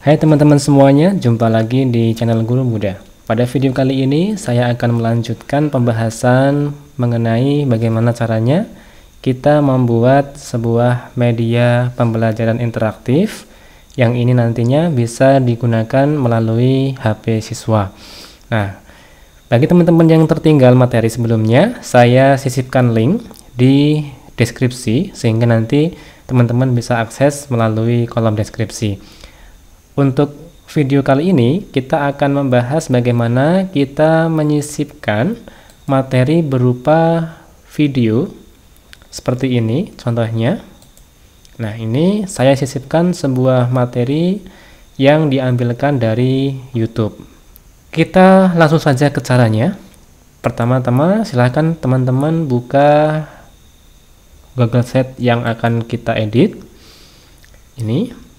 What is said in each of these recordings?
Hai teman-teman semuanya, jumpa lagi di channel Guru Muda. Pada video kali ini, saya akan melanjutkan pembahasan mengenai bagaimana caranya kita membuat sebuah media pembelajaran interaktif yang ini nantinya bisa digunakan melalui HP siswa. Nah, bagi teman-teman yang tertinggal materi sebelumnya, saya sisipkan link di deskripsi sehingga nanti teman-teman bisa akses melalui kolom deskripsi. Untuk video kali ini kita akan membahas bagaimana kita menyisipkan materi berupa video seperti ini contohnya. Nah ini saya sisipkan sebuah materi yang diambilkan dari YouTube. Kita langsung saja ke caranya. Pertama-tama silahkan teman-teman buka Google Set yang akan kita edit. Ini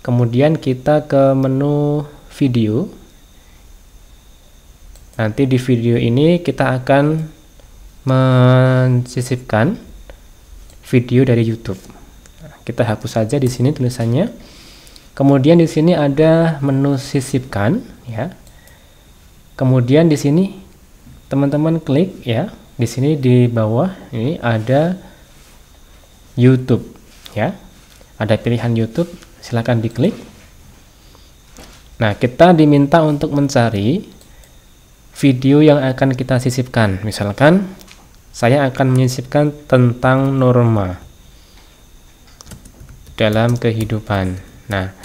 kemudian kita ke menu video nanti di video ini kita akan mensisipkan video dari YouTube kita hapus saja di sini tulisannya kemudian di sini ada menu sisipkan ya kemudian di sini teman-teman klik ya di sini di bawah ini ada YouTube ya ada pilihan YouTube silahkan diklik nah kita diminta untuk mencari video yang akan kita sisipkan misalkan saya akan menyisipkan tentang norma dalam kehidupan nah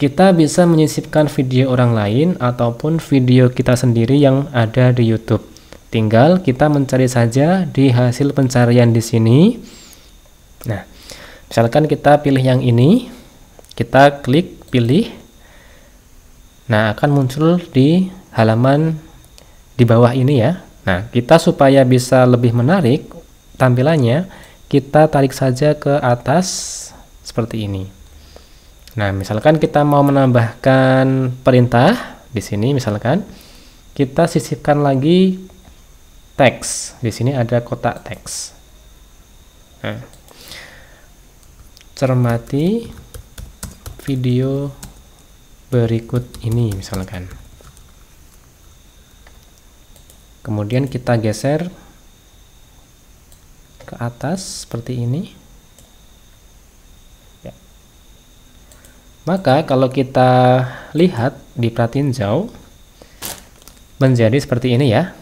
kita bisa menyisipkan video orang lain ataupun video kita sendiri yang ada di YouTube. Tinggal kita mencari saja di hasil pencarian di sini. Nah, misalkan kita pilih yang ini kita klik pilih nah akan muncul di halaman di bawah ini ya nah kita supaya bisa lebih menarik tampilannya kita tarik saja ke atas seperti ini nah misalkan kita mau menambahkan perintah di sini misalkan kita sisipkan lagi teks di sini ada kotak teks nah cermati video berikut ini misalkan kemudian kita geser ke atas seperti ini ya. maka kalau kita lihat di perhatiin jauh menjadi seperti ini ya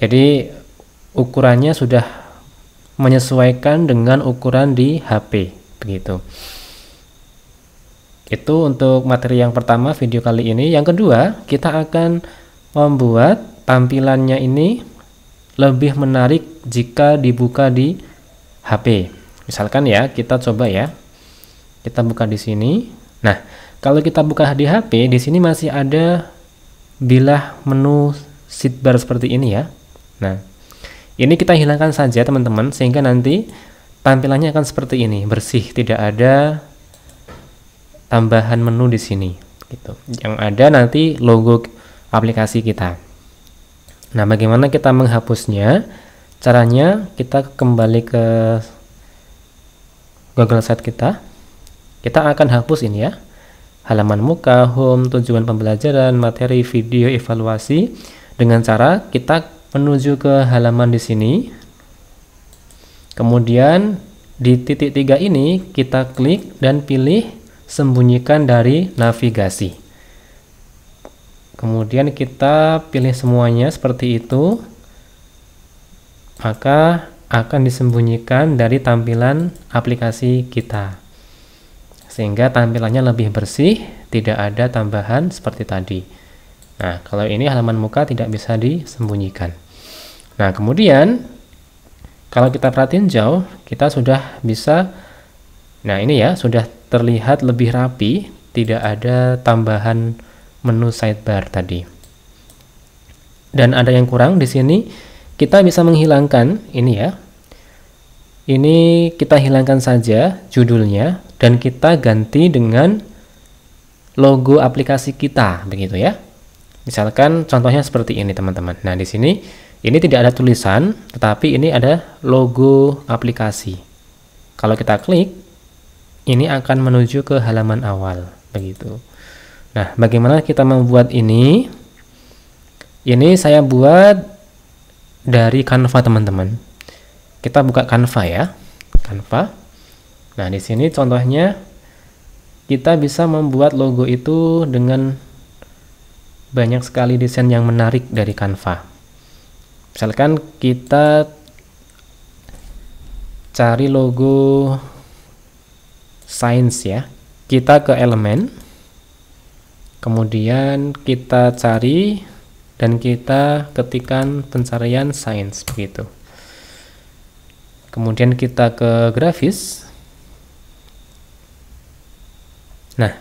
jadi ukurannya sudah menyesuaikan dengan ukuran di HP begitu itu untuk materi yang pertama video kali ini. Yang kedua, kita akan membuat tampilannya ini lebih menarik jika dibuka di HP. Misalkan ya, kita coba ya. Kita buka di sini. Nah, kalau kita buka di HP, di sini masih ada bilah menu sidebar seperti ini ya. Nah, ini kita hilangkan saja teman-teman sehingga nanti tampilannya akan seperti ini, bersih, tidak ada tambahan menu di sini gitu. Yang ada nanti logo aplikasi kita. Nah, bagaimana kita menghapusnya? Caranya kita kembali ke Google Site kita. Kita akan hapus ini ya. Halaman muka, home, tujuan pembelajaran, materi, video, evaluasi dengan cara kita menuju ke halaman di sini. Kemudian di titik tiga ini kita klik dan pilih sembunyikan dari navigasi. Kemudian kita pilih semuanya seperti itu. Maka akan disembunyikan dari tampilan aplikasi kita sehingga tampilannya lebih bersih tidak ada tambahan seperti tadi nah kalau ini halaman muka tidak bisa disembunyikan nah kemudian kalau kita perhatiin jauh kita sudah bisa Nah ini ya sudah terlihat lebih rapi, tidak ada tambahan menu sidebar tadi. Dan ada yang kurang di sini, kita bisa menghilangkan ini ya. Ini kita hilangkan saja judulnya dan kita ganti dengan logo aplikasi kita begitu ya. Misalkan contohnya seperti ini teman-teman. Nah di sini ini tidak ada tulisan, tetapi ini ada logo aplikasi. Kalau kita klik, ini akan menuju ke halaman awal begitu nah bagaimana kita membuat ini ini saya buat dari Canva teman-teman kita buka Canva ya Canva nah di sini contohnya kita bisa membuat logo itu dengan banyak sekali desain yang menarik dari Canva. Misalkan kita cari logo science ya. Kita ke elemen. Kemudian kita cari dan kita ketikkan pencarian science begitu. Kemudian kita ke grafis. Nah,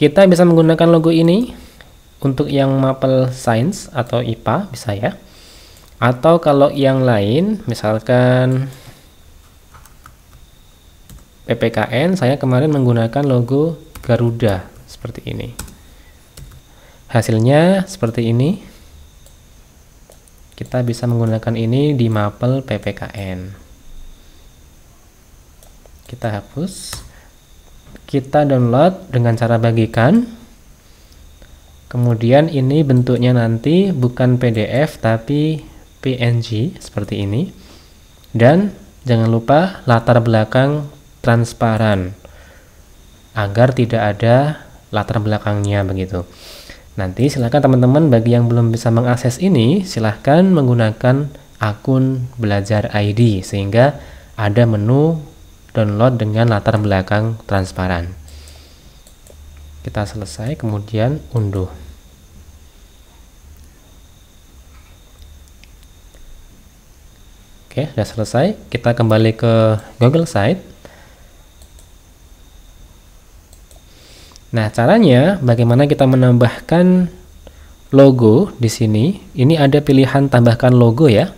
kita bisa menggunakan logo ini untuk yang mapel science atau IPA bisa ya. Atau kalau yang lain misalkan PPKN saya kemarin menggunakan logo Garuda seperti ini hasilnya seperti ini kita bisa menggunakan ini di mapel PPKN kita hapus kita download dengan cara bagikan kemudian ini bentuknya nanti bukan PDF tapi PNG seperti ini dan jangan lupa latar belakang transparan agar tidak ada latar belakangnya begitu. Nanti silahkan teman-teman bagi yang belum bisa mengakses ini silahkan menggunakan akun belajar ID sehingga ada menu download dengan latar belakang transparan. Kita selesai kemudian unduh. Oke, sudah selesai. Kita kembali ke Google Site. Nah, caranya bagaimana kita menambahkan logo di sini. Ini ada pilihan tambahkan logo ya.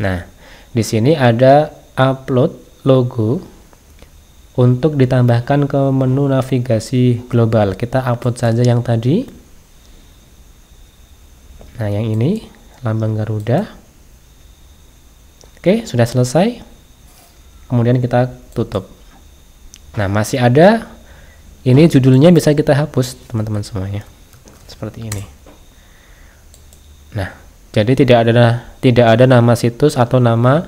Nah, di sini ada upload logo untuk ditambahkan ke menu navigasi global. Kita upload saja yang tadi. Nah, yang ini lambang Garuda. Oke, sudah selesai. Kemudian kita tutup. Nah, masih ada ini judulnya bisa kita hapus teman-teman semuanya seperti ini nah jadi tidak ada tidak ada nama situs atau nama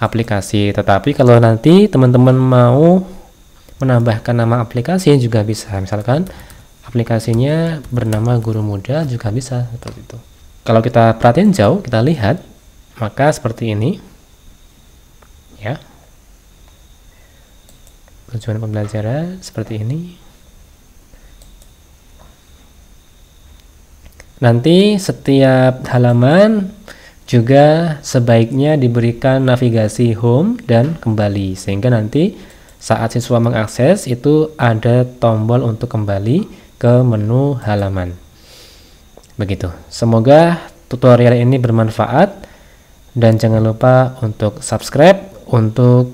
aplikasi tetapi kalau nanti teman-teman mau menambahkan nama aplikasi juga bisa misalkan aplikasinya bernama guru muda juga bisa seperti itu kalau kita perhatiin jauh kita lihat maka seperti ini ya tujuan pembelajaran seperti ini Nanti setiap halaman juga sebaiknya diberikan navigasi home dan kembali sehingga nanti saat siswa mengakses itu ada tombol untuk kembali ke menu halaman begitu semoga tutorial ini bermanfaat dan jangan lupa untuk subscribe untuk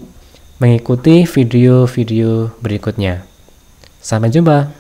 mengikuti video-video berikutnya sampai jumpa